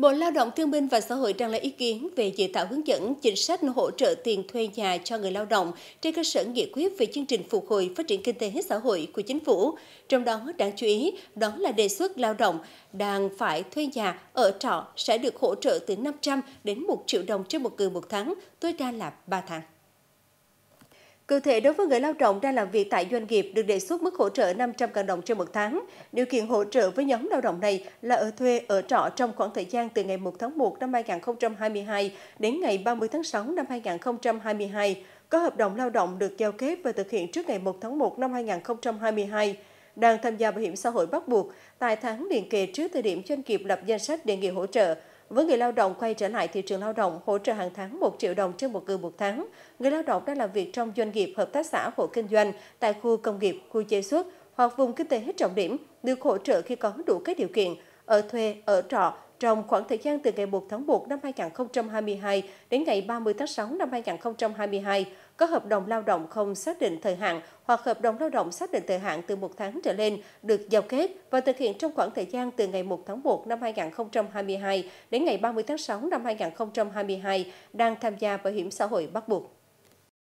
Bộ Lao động Thương binh và Xã hội đang lấy ý kiến về dự thảo hướng dẫn chính sách hỗ trợ tiền thuê nhà cho người lao động trên cơ sở nghị quyết về chương trình phục hồi phát triển kinh tế xã hội của chính phủ. Trong đó đáng chú ý, đó là đề xuất lao động đang phải thuê nhà ở trọ sẽ được hỗ trợ từ 500 đến 1 triệu đồng trên một người một tháng, tối đa là 3 tháng. Cụ thể, đối với người lao động đang làm việc tại doanh nghiệp được đề xuất mức hỗ trợ 500.000 đồng trên một tháng. Điều kiện hỗ trợ với nhóm lao động này là ở thuê ở trọ trong khoảng thời gian từ ngày 1 tháng 1 năm 2022 đến ngày 30 tháng 6 năm 2022, có hợp đồng lao động được giao kết và thực hiện trước ngày 1 tháng 1 năm 2022 đang tham gia bảo hiểm xã hội bắt buộc tại tháng liền kề trước thời điểm doanh nghiệp lập danh sách đề nghị hỗ trợ với người lao động quay trở lại thị trường lao động, hỗ trợ hàng tháng 1 triệu đồng trên một người một tháng. Người lao động đang làm việc trong doanh nghiệp, hợp tác xã, hộ kinh doanh, tại khu công nghiệp, khu chế xuất hoặc vùng kinh tế hết trọng điểm, được hỗ trợ khi có đủ các điều kiện, ở thuê, ở trọ, trong khoảng thời gian từ ngày 1 tháng 1 năm 2022 đến ngày 30 tháng 6 năm 2022, có hợp đồng lao động không xác định thời hạn hoặc hợp đồng lao động xác định thời hạn từ một tháng trở lên được giao kết và thực hiện trong khoảng thời gian từ ngày 1 tháng 1 năm 2022 đến ngày 30 tháng 6 năm 2022 đang tham gia bảo hiểm xã hội bắt buộc.